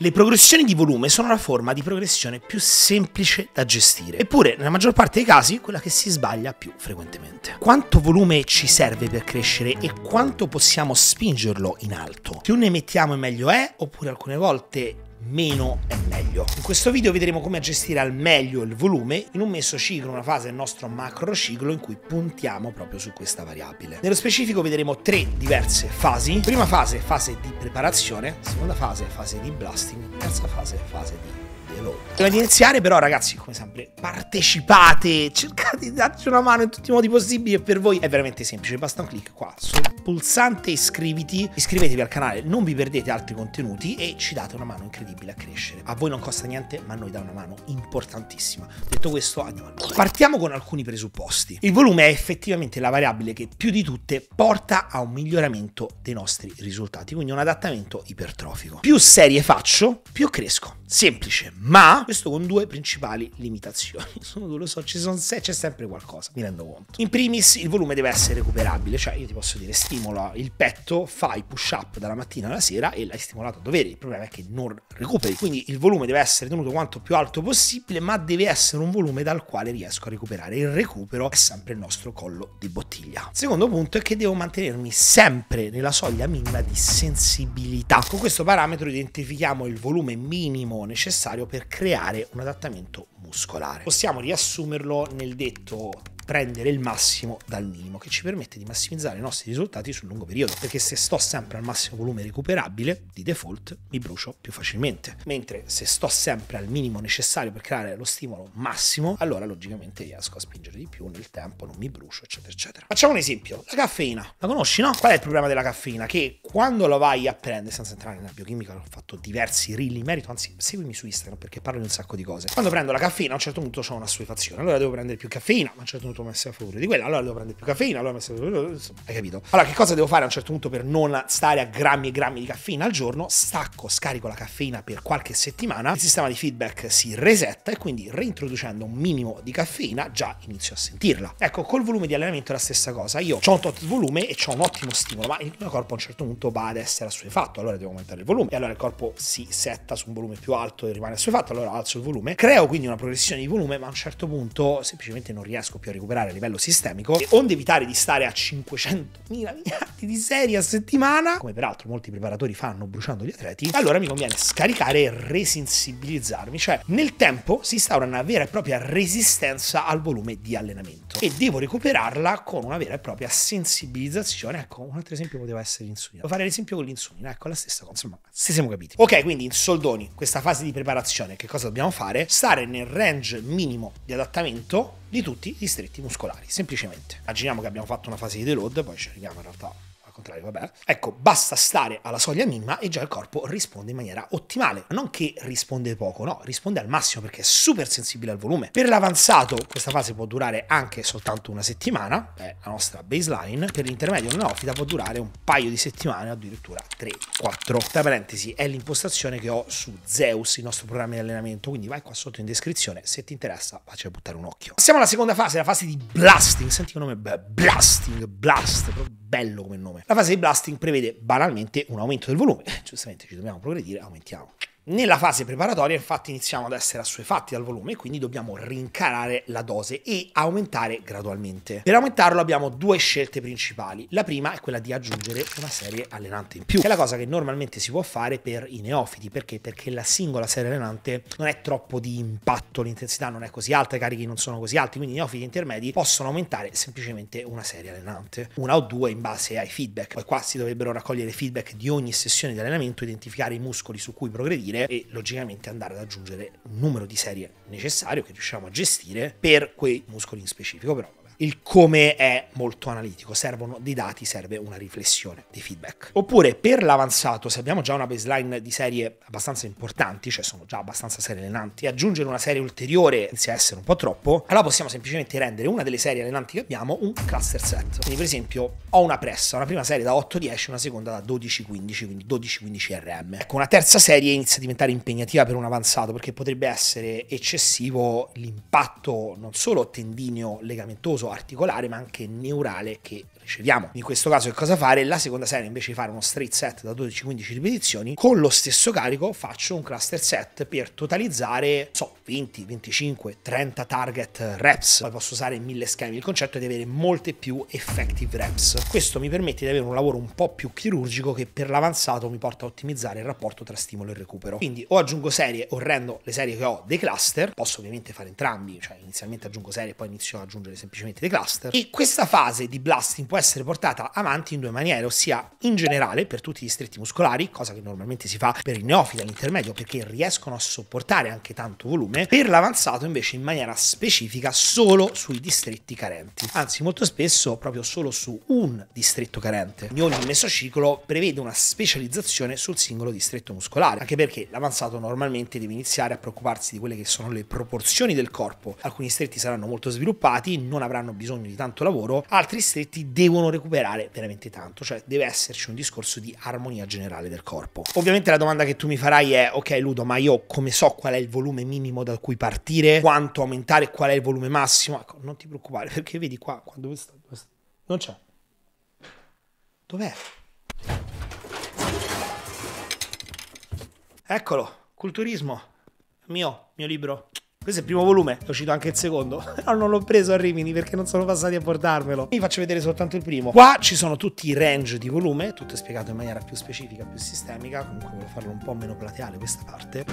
Le progressioni di volume sono la forma di progressione più semplice da gestire, eppure nella maggior parte dei casi quella che si sbaglia più frequentemente. Quanto volume ci serve per crescere e quanto possiamo spingerlo in alto? Più ne mettiamo e meglio è, oppure alcune volte meno è meglio. In questo video vedremo come gestire al meglio il volume in un messo ciclo, una fase del nostro macro ciclo in cui puntiamo proprio su questa variabile. Nello specifico vedremo tre diverse fasi. Prima fase, fase di preparazione, seconda fase, fase di blasting, terza fase, fase di Prima di iniziare però ragazzi come sempre partecipate, cercate di darci una mano in tutti i modi possibili e per voi è veramente semplice, basta un clic qua sotto pulsante iscriviti, iscrivetevi al canale, non vi perdete altri contenuti e ci date una mano incredibile a crescere. A voi non costa niente, ma a noi dà una mano importantissima. Detto questo, andiamo al Partiamo con alcuni presupposti. Il volume è effettivamente la variabile che più di tutte porta a un miglioramento dei nostri risultati, quindi un adattamento ipertrofico. Più serie faccio, più cresco. Semplice, ma questo con due principali limitazioni. Sono due, lo so, c'è sempre qualcosa, mi rendo conto. In primis, il volume deve essere recuperabile, cioè io ti posso dire, Steve, stimola il petto, fai push up dalla mattina alla sera e l'hai stimolato a dovere. Il problema è che non recuperi. Quindi il volume deve essere tenuto quanto più alto possibile, ma deve essere un volume dal quale riesco a recuperare. Il recupero è sempre il nostro collo di bottiglia. Secondo punto è che devo mantenermi sempre nella soglia minima di sensibilità. Con questo parametro identifichiamo il volume minimo necessario per creare un adattamento muscolare. Possiamo riassumerlo nel detto prendere il massimo dal minimo, che ci permette di massimizzare i nostri risultati sul lungo periodo, perché se sto sempre al massimo volume recuperabile, di default mi brucio più facilmente, mentre se sto sempre al minimo necessario per creare lo stimolo massimo, allora logicamente riesco a spingere di più nel tempo, non mi brucio, eccetera, eccetera. Facciamo un esempio, la caffeina, la conosci, no? Qual è il problema della caffeina? Che quando la vai a prendere, senza entrare nella biochimica, ho fatto diversi reel in merito, anzi seguimi su Instagram perché parlo di un sacco di cose. Quando prendo la caffeina a un certo punto ho una suefazione, allora devo prendere più caffeina, ma a un certo punto tua messa a favore di quella, allora devo prendere più caffeina, allora messa a favore, hai capito? Allora che cosa devo fare a un certo punto per non stare a grammi e grammi di caffeina al giorno? Stacco, scarico la caffeina per qualche settimana, il sistema di feedback si resetta e quindi reintroducendo un minimo di caffeina già inizio a sentirla. Ecco, col volume di allenamento è la stessa cosa, io ho un tot volume e ho un ottimo stimolo, ma il mio corpo a un certo punto va ad essere assuefatto, allora devo aumentare il volume e allora il corpo si setta su un volume più alto e rimane assuefatto, allora alzo il volume, creo quindi una progressione di volume, ma a un certo punto semplicemente non riesco più a recuperare recuperare a livello sistemico, onde evitare di stare a 500.000 mila miliardi di serie a settimana, come peraltro molti preparatori fanno bruciando gli atleti, allora mi conviene scaricare e resensibilizzarmi, cioè nel tempo si instaura una vera e propria resistenza al volume di allenamento e devo recuperarla con una vera e propria sensibilizzazione, ecco un altro esempio poteva essere l'insulina, devo fare l'esempio con l'insulina, ecco la stessa cosa, insomma se siamo capiti. Ok, quindi in soldoni, questa fase di preparazione, che cosa dobbiamo fare? Stare nel range minimo di adattamento di tutti i distretti muscolari, semplicemente. Immaginiamo che abbiamo fatto una fase di deload, poi ci arriviamo in realtà contrario, vabbè. Ecco, basta stare alla soglia minima e già il corpo risponde in maniera ottimale. Non che risponde poco, no, risponde al massimo perché è super sensibile al volume. Per l'avanzato questa fase può durare anche soltanto una settimana, è la nostra baseline. Per l'intermedio neofita può durare un paio di settimane, addirittura 3-4. Tra parentesi, è l'impostazione che ho su Zeus, il nostro programma di allenamento, quindi vai qua sotto in descrizione, se ti interessa facci buttare un occhio. Passiamo alla seconda fase, la fase di blasting. Senti che nome blasting, blast, proprio bello come nome. La fase di blasting prevede banalmente un aumento del volume, eh, giustamente ci dobbiamo progredire, aumentiamo nella fase preparatoria infatti iniziamo ad essere assuefatti dal volume e quindi dobbiamo rincarare la dose e aumentare gradualmente. Per aumentarlo abbiamo due scelte principali. La prima è quella di aggiungere una serie allenante in più, che è la cosa che normalmente si può fare per i neofiti, perché? Perché la singola serie allenante non è troppo di impatto, l'intensità non è così alta, i carichi non sono così alti, quindi i neofiti intermedi possono aumentare semplicemente una serie allenante, una o due in base ai feedback. Poi qua si dovrebbero raccogliere feedback di ogni sessione di allenamento, identificare i muscoli su cui progredire bene e logicamente andare ad aggiungere un numero di serie necessario che riusciamo a gestire per quei muscoli in specifico. Però il come è molto analitico, servono dei dati, serve una riflessione, dei feedback. Oppure per l'avanzato, se abbiamo già una baseline di serie abbastanza importanti, cioè sono già abbastanza serie allenanti, aggiungere una serie ulteriore inizia a essere un po' troppo, allora possiamo semplicemente rendere una delle serie allenanti che abbiamo un cluster set. Quindi per esempio ho una pressa, una prima serie da 8-10, una seconda da 12-15, quindi 12-15 RM. Ecco, una terza serie inizia a diventare impegnativa per un avanzato perché potrebbe essere eccessivo l'impatto non solo tendineo legamentoso, articolare ma anche neurale che riceviamo. In questo caso che cosa fare? La seconda serie invece di fare uno straight set da 12-15 ripetizioni, con lo stesso carico faccio un cluster set per totalizzare, so, 20, 25, 30 target reps. Poi posso usare mille schemi, il concetto è di avere molte più effective reps. Questo mi permette di avere un lavoro un po' più chirurgico che per l'avanzato mi porta a ottimizzare il rapporto tra stimolo e recupero. Quindi o aggiungo serie o rendo le serie che ho dei cluster, posso ovviamente fare entrambi, cioè inizialmente aggiungo serie e poi inizio ad aggiungere semplicemente ovviamente dei cluster. E questa fase di blasting può essere portata avanti in due maniere, ossia in generale per tutti gli stretti muscolari, cosa che normalmente si fa per i neofiti all'intermedio perché riescono a sopportare anche tanto volume, per l'avanzato invece in maniera specifica solo sui distretti carenti, anzi molto spesso proprio solo su un distretto carente. Ogni mesociclo prevede una specializzazione sul singolo distretto muscolare, anche perché l'avanzato normalmente deve iniziare a preoccuparsi di quelle che sono le proporzioni del corpo. Alcuni stretti saranno molto sviluppati, non avranno hanno bisogno di tanto lavoro, altri stretti devono recuperare veramente tanto, cioè deve esserci un discorso di armonia generale del corpo. Ovviamente la domanda che tu mi farai è, ok Ludo, ma io come so qual è il volume minimo da cui partire, quanto aumentare, qual è il volume massimo? Ecco, non ti preoccupare, perché vedi qua, dove, sta, sta, non c'è. Dov'è? Eccolo, Culturismo, mio, mio libro. Questo è il primo volume, è uscito anche il secondo. Però non l'ho preso a Rimini perché non sono passati a portarmelo. Vi faccio vedere soltanto il primo. Qua ci sono tutti i range di volume, tutto è spiegato in maniera più specifica, più sistemica. Comunque voglio farlo un po' meno plateale questa parte.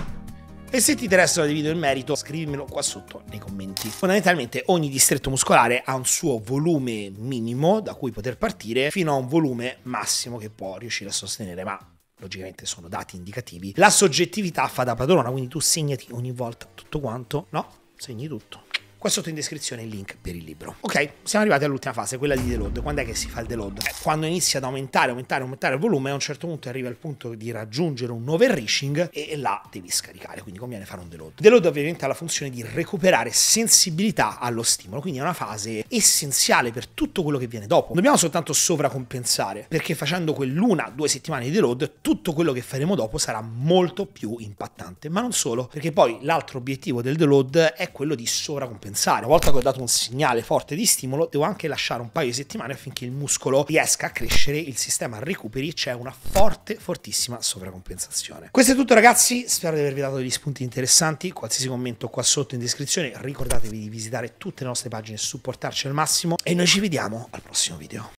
E se ti interessa dei video in merito, scrivimelo qua sotto nei commenti. Fondamentalmente ogni distretto muscolare ha un suo volume minimo da cui poter partire fino a un volume massimo che può riuscire a sostenere, ma logicamente sono dati indicativi, la soggettività fa da padrona, quindi tu segnati ogni volta tutto quanto, no? Segni tutto. Qua sotto in descrizione il link per il libro. Ok, siamo arrivati all'ultima fase, quella di deload. Quando è che si fa il deload? Eh. quando inizia ad aumentare, aumentare, aumentare il volume, a un certo punto arriva il punto di raggiungere un overreaching e là devi scaricare, quindi conviene fare un deload. Deload ovviamente ha la funzione di recuperare sensibilità allo stimolo, quindi è una fase essenziale per tutto quello che viene dopo. Non dobbiamo soltanto sovracompensare, perché facendo quell'una, due settimane di deload, tutto quello che faremo dopo sarà molto più impattante. Ma non solo, perché poi l'altro obiettivo del deload è quello di sovracompensare pensare. Una volta che ho dato un segnale forte di stimolo, devo anche lasciare un paio di settimane affinché il muscolo riesca a crescere, il sistema recuperi, c'è una forte, fortissima sovracompensazione. Questo è tutto ragazzi, spero di avervi dato degli spunti interessanti, qualsiasi commento qua sotto in descrizione, ricordatevi di visitare tutte le nostre pagine e supportarci al massimo e noi ci vediamo al prossimo video.